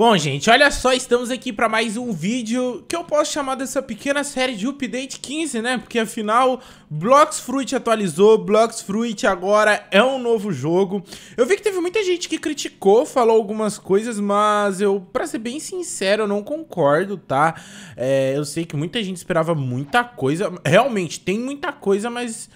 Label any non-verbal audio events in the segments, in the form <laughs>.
Bom, gente, olha só, estamos aqui para mais um vídeo que eu posso chamar dessa pequena série de Update 15, né? Porque afinal, Blox Fruit atualizou, Blox Fruit agora é um novo jogo. Eu vi que teve muita gente que criticou, falou algumas coisas, mas eu, pra ser bem sincero, eu não concordo, tá? É, eu sei que muita gente esperava muita coisa, realmente, tem muita coisa, mas...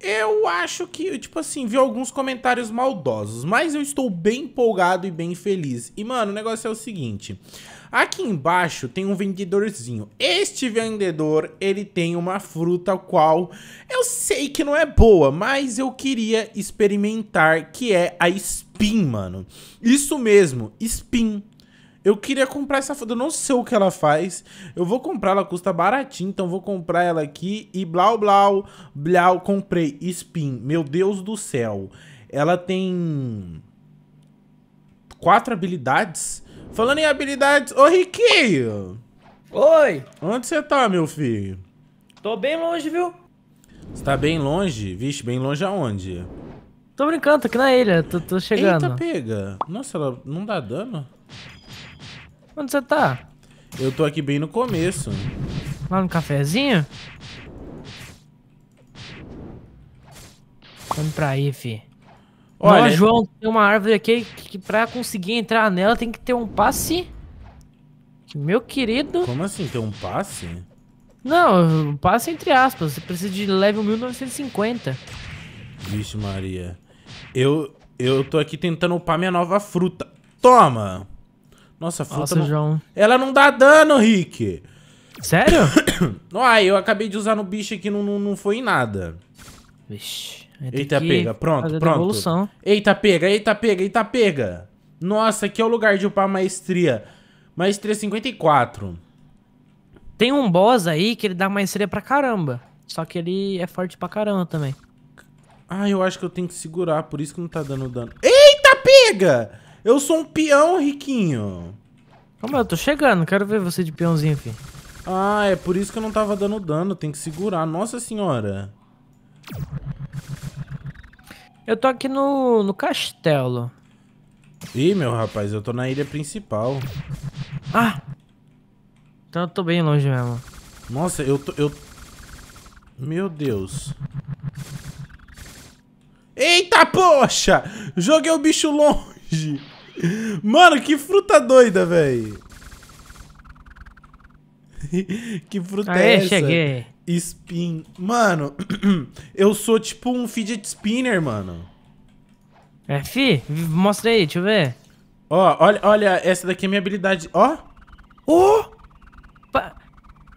Eu acho que, tipo assim, vi alguns comentários maldosos, mas eu estou bem empolgado e bem feliz. E, mano, o negócio é o seguinte. Aqui embaixo tem um vendedorzinho. Este vendedor, ele tem uma fruta qual eu sei que não é boa, mas eu queria experimentar, que é a spin, mano. Isso mesmo, spin. Eu queria comprar essa foto, eu não sei o que ela faz. Eu vou comprar, ela custa baratinho, então vou comprar ela aqui. E blau, blau, blau, comprei. Spin, meu Deus do céu. Ela tem... Quatro habilidades. Falando em habilidades... Ô, Riquinho! Oi! Onde você tá, meu filho? Tô bem longe, viu? Você tá bem longe? Vixe, bem longe aonde? Tô brincando, tô aqui na ilha, tô, tô chegando. Eita, pega. Nossa, ela não dá dano? Onde você tá? Eu tô aqui bem no começo. Lá no cafezinho? Vamos pra aí, fi. Olha, João, tem uma árvore aqui que pra conseguir entrar nela tem que ter um passe. Meu querido. Como assim ter um passe? Não, um passe entre aspas. Você precisa de level 1950. Vixe Maria. Eu, eu tô aqui tentando upar minha nova fruta. Toma! Nossa, a fruta Nossa, não... João. Ela não dá dano, Rick. Sério? <coughs> Ai, eu acabei de usar no bicho aqui, não, não, não foi em nada. Vixe. Eita, pega. Pronto, pronto. Evolução. Eita, pega, eita, pega, eita, pega. Nossa, aqui é o lugar de upar maestria. Maestria 54. Tem um boss aí que ele dá maestria pra caramba. Só que ele é forte pra caramba também. Ah, eu acho que eu tenho que segurar, por isso que não tá dando dano. Eita, pega! Eu sou um peão, Riquinho. Calma, eu tô chegando. Quero ver você de peãozinho aqui. Ah, é por isso que eu não tava dando dano. Tem que segurar. Nossa senhora. Eu tô aqui no, no castelo. Ih, meu rapaz, eu tô na ilha principal. Ah! Então eu tô bem longe mesmo. Nossa, eu tô... Eu... Meu Deus. Eita, poxa! Joguei o bicho longe. Mano, que fruta doida, velho. <laughs> que fruta é Aê, é essa? cheguei. Spin. Mano, <clears throat> eu sou tipo um fidget spinner, mano. É, fi, mostra aí, deixa eu ver. Ó, olha, olha, essa daqui é minha habilidade. Ó. Ó. Oh!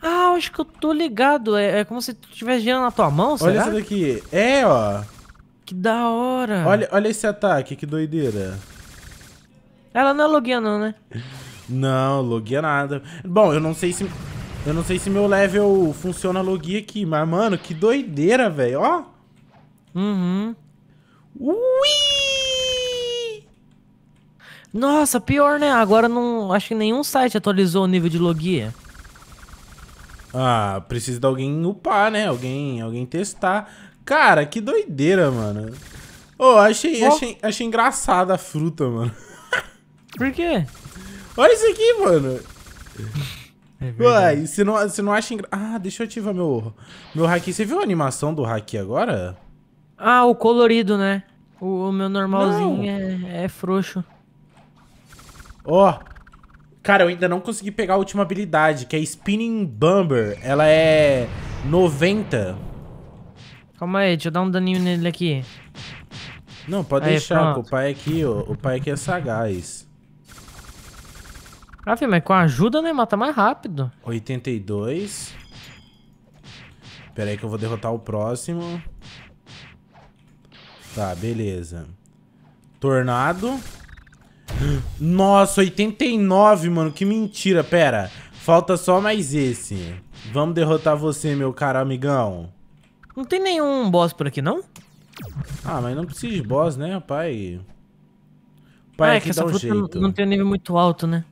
Ah, acho que eu tô ligado. É, é como se tu estivesse girando na tua mão, será? Olha essa daqui. É, ó. Que da hora. Olha, olha esse ataque, que doideira. Ela não é logia não, né? Não, logia é nada. Bom, eu não sei se... Eu não sei se meu level funciona logia aqui, mas, mano, que doideira, velho. Ó. Uhum. Ui! Nossa, pior, né? Agora não... Acho que nenhum site atualizou o nível de logia. Ah, precisa de alguém upar, né? Alguém, alguém testar. Cara, que doideira, mano. Ô, oh, achei, oh. achei, achei engraçada a fruta, mano. <laughs> Por quê? Olha isso aqui, mano. É você não, você não acha engra... Ah, deixa eu ativar meu, meu haki. Você viu a animação do haki agora? Ah, o colorido, né? O, o meu normalzinho é, é, frouxo. Ó. Oh, cara, eu ainda não consegui pegar a última habilidade, que é Spinning Bumper. Ela é 90. Calma aí, deixa eu dar um daninho nele aqui. Não, pode aí, deixar, o pai aqui, o, o pai aqui é sagaz. Ah, filho, mas com a ajuda, né? Mata mais rápido. 82. Pera aí que eu vou derrotar o próximo. Tá, beleza. Tornado. Nossa, 89, mano. Que mentira. Pera. Falta só mais esse. Vamos derrotar você, meu cara amigão. Não tem nenhum boss por aqui, não? Ah, mas não precisa de boss, né, pai? Ah, pai, ah, é que essa um fruta jeito. não tem um nível muito alto, né?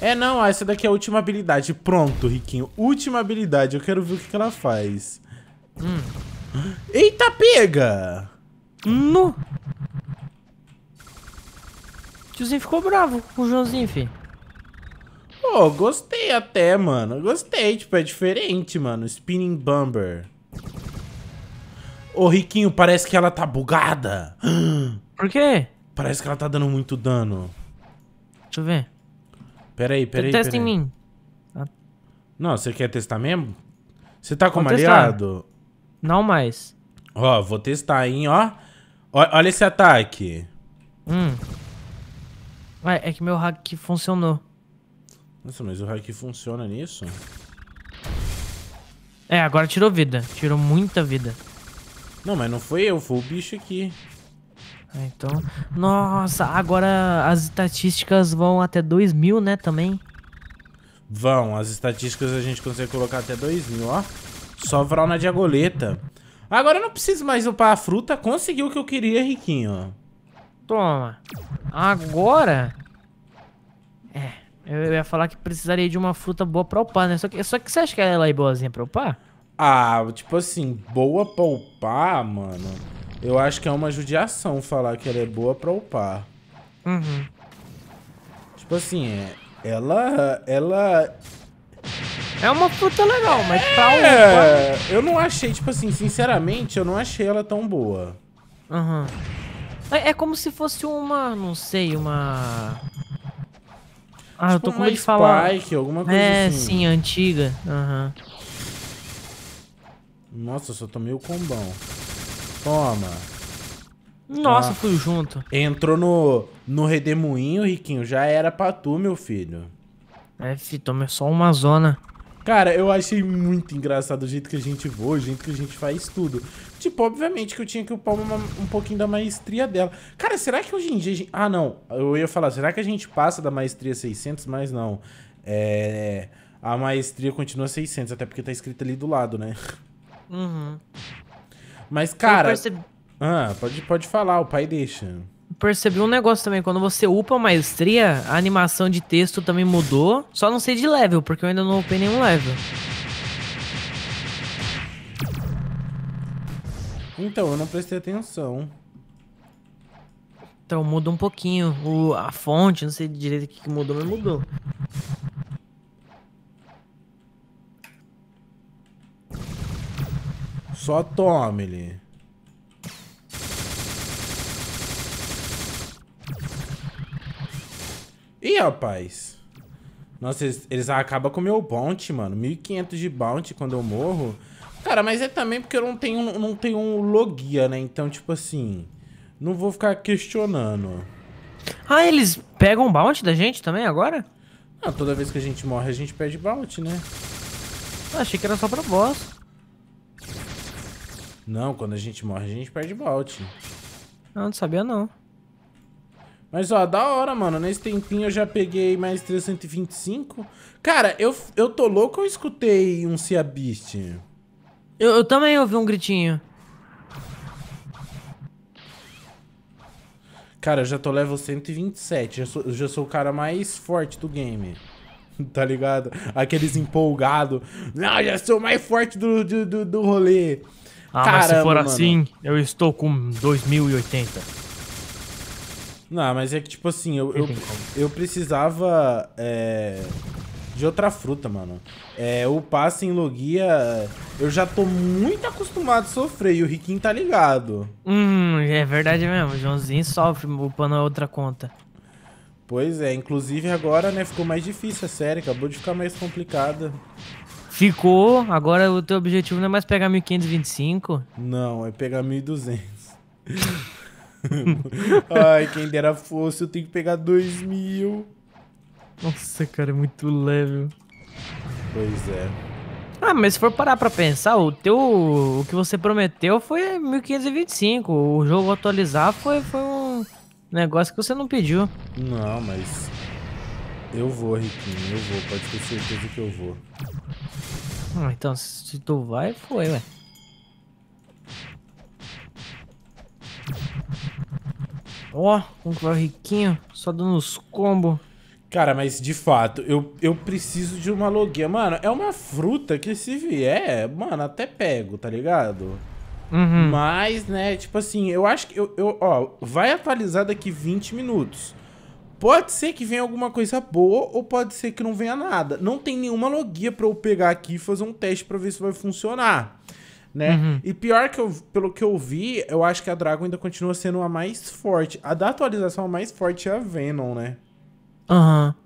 É, não, essa daqui é a última habilidade. Pronto, Riquinho. Última habilidade. Eu quero ver o que, que ela faz. Hum. Eita, pega! No! Tiozinho ficou bravo com o Joãozinho, fi. Pô, oh, gostei até, mano. Gostei, tipo, é diferente, mano. Spinning Bumper. Ô, Riquinho, parece que ela tá bugada. <gasps> Por quê? Parece que ela tá dando muito dano. Deixa eu ver. Peraí, peraí. Testa em mim. Ah. Não, você quer testar mesmo? Você tá com aliado? Não mais. Ó, vou testar, hein, ó. olha esse ataque. Hum. Ué, é que meu hack funcionou. Nossa, mas o hack funciona nisso? É, agora tirou vida. Tirou muita vida. Não, mas não foi eu, foi o bicho aqui. Então, nossa, agora as estatísticas vão até 2000, né, também? Vão, as estatísticas a gente consegue colocar até 2000, ó. Só vral na diagoleta. Agora eu não preciso mais upar a fruta, consegui o que eu queria, riquinho. Toma. Agora... É, eu ia falar que precisaria de uma fruta boa pra upar, né? Só que, só que você acha que ela é boazinha pra upar? Ah, tipo assim, boa pra upar, mano... Eu acho que é uma judiação falar que ela é boa pra upar. Uhum. Tipo assim, é, ela... Ela... É uma fruta legal, mas é... pra upar... Eu não achei, tipo assim, sinceramente, eu não achei ela tão boa. Aham. Uhum. É, é como se fosse uma, não sei, uma... Ah, tipo eu tô tipo com medo de Spike, alguma coisa é, assim. É, sim, antiga. Aham. Uhum. Nossa, eu só tomei o combão. Toma. Nossa, ah. fui junto. Entrou no, no redemoinho, Riquinho. Já era pra tu, meu filho. É, filho, tomei só uma zona. Cara, eu achei muito engraçado o jeito que a gente voa, o jeito que a gente faz tudo. Tipo, obviamente que eu tinha que upar uma, um pouquinho da maestria dela. Cara, será que hoje em dia... Gente... Ah, não. Eu ia falar, será que a gente passa da maestria 600? Mas não. É... A maestria continua 600, até porque tá escrito ali do lado, né? Uhum. Mas, cara. Percebi... Ah, pode, pode falar, o pai deixa. Percebi um negócio também, quando você upa a maestria, a animação de texto também mudou. Só não sei de level, porque eu ainda não upei nenhum level. Então, eu não prestei atenção. Então muda um pouquinho. O, a fonte, não sei direito o que mudou, mas mudou. Só tome ele. Ih, rapaz. Nossa, eles, eles acabam com o meu bounty, mano. 1.500 de bounty quando eu morro. Cara, mas é também porque eu não tenho, não tenho um logia, né? Então, tipo assim, não vou ficar questionando. Ah, eles pegam bounty da gente também agora? Ah, toda vez que a gente morre, a gente perde bounty, né? achei que era só pra boss. Não, quando a gente morre, a gente perde bolt. Não, não sabia não. Mas, ó, da hora, mano. Nesse tempinho eu já peguei mais 325. Cara, eu, eu tô louco ou escutei um Sea Beast? Eu, eu também ouvi um gritinho. Cara, eu já tô level 127. Já sou, eu já sou o cara mais forte do game. <laughs> tá ligado? Aqueles empolgados. Não, já sou o mais forte do, do, do, do rolê. Ah, Caramba, mas se for assim, mano. assim, eu estou com 2080. Não, mas é que, tipo assim, eu, eu, eu precisava é, de outra fruta, mano. É, o passe em Logia, eu já tô muito acostumado a sofrer e o Riquinho tá ligado. Hum, é verdade mesmo. O Joãozinho sofre upando a é outra conta. Pois é, inclusive agora, né, ficou mais difícil a série, acabou de ficar mais complicada. Ficou. Agora o teu objetivo não é mais pegar 1.525? Não, é pegar 1.200. <laughs> Ai, quem dera fosse, eu tenho que pegar 2.000. Nossa, cara, é muito leve. Pois é. Ah, mas se for parar pra pensar, o teu. O que você prometeu foi 1525. O jogo atualizar foi, foi um negócio que você não pediu. Não, mas. Eu vou, Riquinho, eu vou. Pode ter certeza que eu vou. Ah, então, se tu vai, foi, ué. Ó, oh, vai o riquinho, só dando uns combos. Cara, mas de fato, eu, eu preciso de uma logia. Mano, é uma fruta que se vier, mano, até pego, tá ligado? Uhum. Mas, né, tipo assim, eu acho que... Eu, eu, ó, vai atualizar daqui 20 minutos. Pode ser que venha alguma coisa boa ou pode ser que não venha nada. Não tem nenhuma logia para eu pegar aqui e fazer um teste para ver se vai funcionar, né? Uhum. E pior que eu, pelo que eu vi, eu acho que a Dragon ainda continua sendo a mais forte. A da atualização a mais forte é a Venom, né? Aham. Uhum.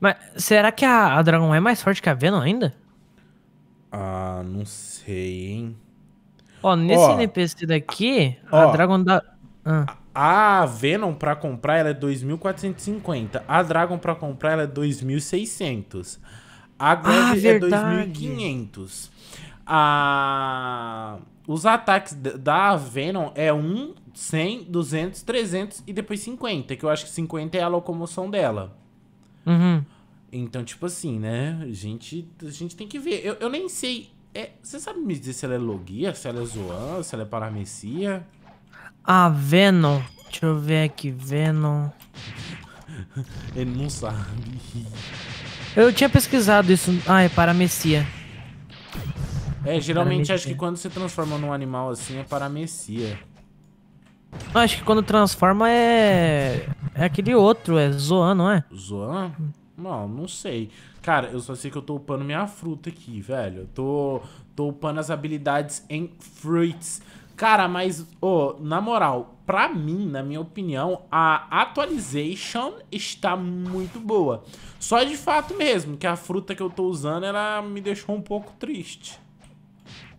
Mas será que a, a Dragon é mais forte que a Venom ainda? Ah, não sei, hein? Ó, nesse ó, NPC daqui, ó, ah. a Dragon da. Ah. A Venom pra comprar ela é 2.450. A Dragon pra comprar ela é 2.600. A Grab ah, é 2.500. A... Os ataques da Venom é 1, 100, 200, 300 e depois 50. Que eu acho que 50 é a locomoção dela. Uhum. Então, tipo assim, né? A gente, a gente tem que ver. Eu, eu nem sei. É, você sabe me dizer se ela é Logia, se ela é Zoan, se ela é Paramecia? Ah, Venom. Deixa eu ver aqui, Venom. <laughs> Ele não sabe. Eu tinha pesquisado isso. Ah, é paramecia. É, geralmente paramecia. acho que quando se transforma num animal assim é paramecia. Eu acho que quando transforma é. É aquele outro, é Zoan, não é? Zoan? Não, não sei. Cara, eu só sei que eu tô upando minha fruta aqui, velho. Eu tô, tô upando as habilidades em fruits. Cara, mas, oh, na moral, pra mim, na minha opinião, a atualization está muito boa. Só de fato mesmo, que a fruta que eu tô usando, ela me deixou um pouco triste.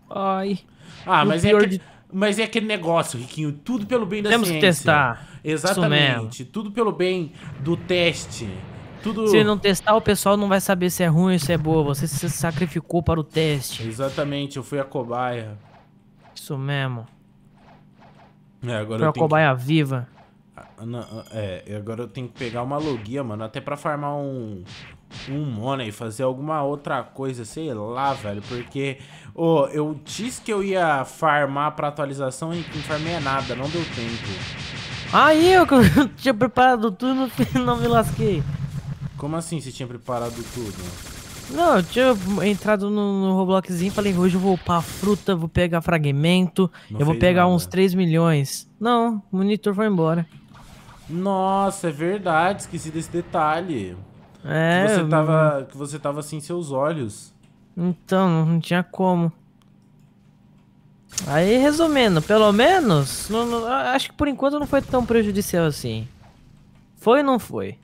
Ai. Ah, mas é, aquele, de... mas é aquele negócio, Riquinho, tudo pelo bem da Temos ciência. Temos que testar. Exatamente, tudo pelo bem do teste. Tudo... Se não testar, o pessoal não vai saber se é ruim ou se é boa. Você se sacrificou para o teste. Exatamente, eu fui a cobaia. Isso mesmo. É, agora eu cobaia que... viva. Ah, é, agora eu tenho que pegar uma logia, mano, até pra farmar um, um money, fazer alguma outra coisa, sei lá, velho, porque oh, eu disse que eu ia farmar pra atualização e não farmei nada, não deu tempo. Aí eu, eu <laughs> tinha preparado tudo e não me lasquei. Como assim você tinha preparado tudo? Não, eu tinha entrado no, no Robloxzinho e falei, hoje eu vou upar fruta, vou pegar fragmento, Não eu vou pegar nada. uns 3 milhões. Não, o monitor foi embora. Nossa, é verdade, esqueci desse detalhe. É. Que você tava, que você tava assim, seus olhos. Então, não tinha como. Aí, resumindo, pelo menos, não, não, acho que por enquanto não foi tão prejudicial assim. Foi ou não foi?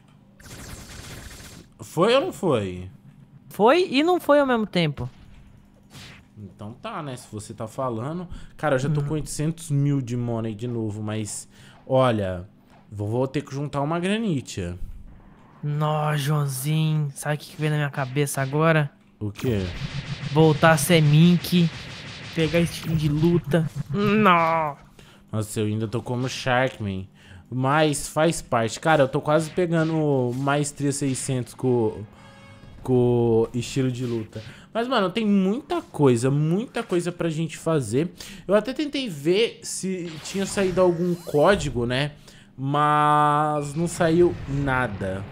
Foi ou não foi? Foi e não foi ao mesmo tempo. Então tá, né? Se você tá falando. Cara, eu já tô hum. com 800 mil de money de novo, mas. Olha, vou ter que juntar uma granítia. Nó, Joãozinho. Sabe o que veio na minha cabeça agora? O quê? Voltar a ser mink. Pegar estilo de luta. Nó! Nossa, eu ainda tô como Sharkman. Mas faz parte. Cara, eu tô quase pegando mais 3600 com gráfico, estilo de luta. Mas, mano, tem muita coisa, muita coisa pra gente fazer. Eu até tentei ver se tinha saído algum código, né? Mas não saiu nada.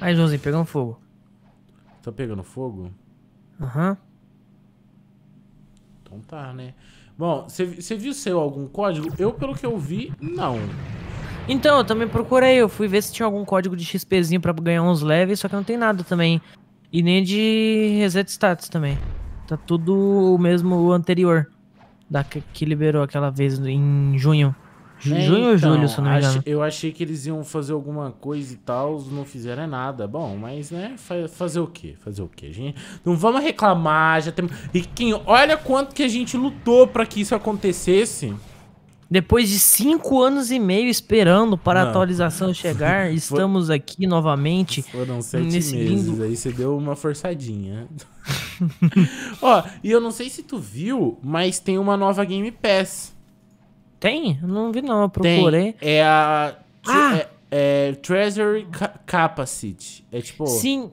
Aí, Joãozinho, pegando fogo. Tá pegando fogo? Aham. Uhum. Então tá, né? Bom, você viu seu algum código? Eu, pelo que eu vi, não. Não. Então, eu também procurei, eu fui ver se tinha algum código de XPzinho pra ganhar uns leves, só que não tem nada também. E nem de reset status também. Tá tudo o mesmo anterior. Da que, que liberou aquela vez em junho. é, junho então, ou julho, se não me engano. eu achei que eles iam fazer alguma coisa e tal, não fizeram nada. Bom, mas né, fa fazer o quê? Fazer o quê? A gente, não vamos reclamar, já temos. E quem olha quanto que a gente lutou para que isso acontecesse. Depois de cinco anos e meio esperando para Não. a atualização chegar, <laughs> estamos aqui novamente. Foram sete meses, lindo... aí você deu uma forçadinha. <laughs> Ó, e eu não sei se tu viu, mas tem uma nova Game Pass. Tem? Não vi não, eu procurei. Tem. É a... Ah! É, é Treasury Capacity. É tipo... Sim,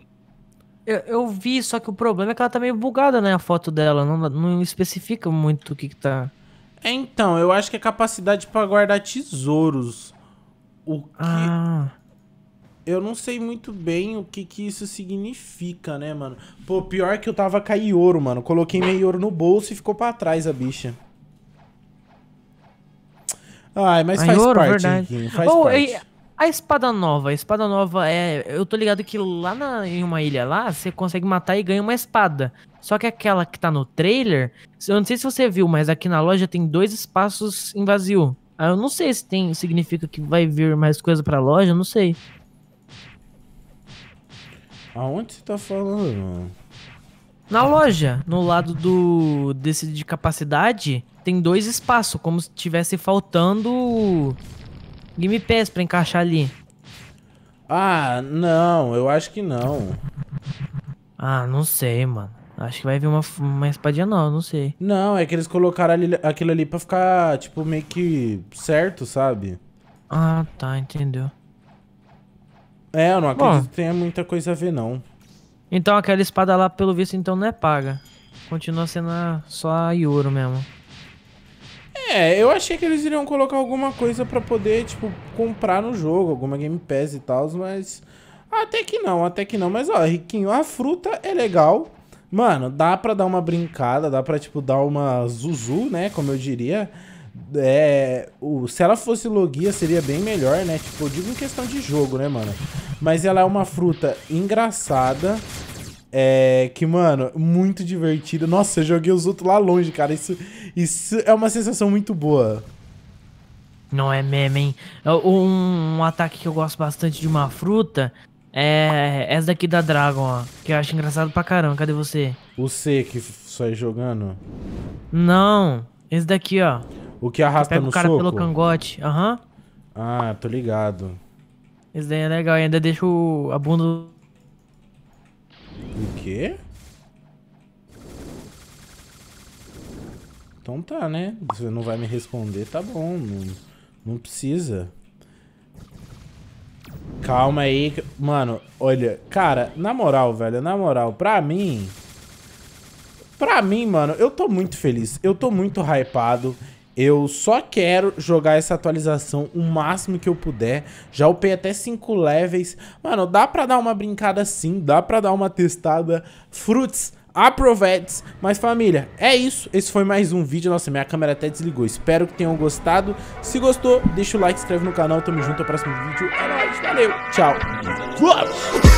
eu, eu, vi, só que o problema é que ela tá meio bugada, né? A foto dela. Não, não especifica muito o que, que tá. É, então, eu acho que é capacidade para guardar tesouros. O que. Ah. Eu não sei muito bem o que, que isso significa, né, mano? Pô, pior que eu tava com a Ioro, mano. Coloquei meio ouro no bolso e ficou para trás a bicha. Ai, mas a faz Ioro, parte, verdade. faz oh, parte. E... A espada nova, a espada nova é. Eu tô ligado que lá na, em uma ilha lá, você consegue matar e ganha uma espada. Só que aquela que tá no trailer, eu não sei se você viu, mas aqui na loja tem dois espaços em vazio. Ah, eu não sei se tem, significa que vai vir mais coisa pra loja, não sei. Aonde você tá falando, mano? Na loja, no lado do desse de capacidade, tem dois espaços, como se tivesse faltando Game Pass pra encaixar ali. Ah, não, eu acho que não. Ah, não sei, mano. Acho que vai vir uma, uma espadinha não, não sei. Não, é que eles colocaram ali, aquilo ali pra ficar, tipo, meio que certo, sabe? Ah, tá, entendeu. É, eu não acredito Bom, que tenha muita coisa a ver, não. Então aquela espada lá, pelo visto, então não é paga. Continua sendo só a Yoro mesmo. É, eu achei que eles iriam colocar alguma coisa para poder, tipo, comprar no jogo, alguma Game Pass e tal, mas até que não, até que não. Mas ó, riquinho, a fruta é legal. Mano, dá pra dar uma brincada, dá pra, tipo, dar uma zuzu, né? Como eu diria. É, o, se ela fosse logia, seria bem melhor, né? Tipo, eu digo em questão de jogo, né, mano? Mas ela é uma fruta engraçada. É, que, mano, muito divertido. Nossa, eu joguei os outros lá longe, cara. Isso, isso é uma sensação muito boa. Não é meme, hein? É, um, um ataque que eu gosto bastante de uma fruta é essa daqui da Dragon, ó. Que eu acho engraçado pra caramba. Cadê você? O C que sai é jogando? Não, esse daqui, ó. O que arrasta que pega no o cara soco? pelo cangote, aham. Uhum. Ah, tô ligado. Esse daí é legal. E ainda deixa o, a bunda o quê? Então tá, né? Você não vai me responder, tá bom. Não, não precisa. Calma aí. Mano, olha. Cara, na moral, velho. Na moral, pra mim... Pra mim, mano, eu tô muito feliz. Eu tô muito hypado. Eu só quero jogar essa atualização o máximo que eu puder. Já upei até 5 levels. Mano, dá pra dar uma brincada sim, dá pra dar uma testada. Fruits, aproveites. Mas família, é isso. Esse foi mais um vídeo. Nossa, minha câmera até desligou. Espero que tenham gostado. Se gostou, deixa o like, se inscreve no canal. Tamo junto, até o próximo vídeo. É nóis, valeu, tchau.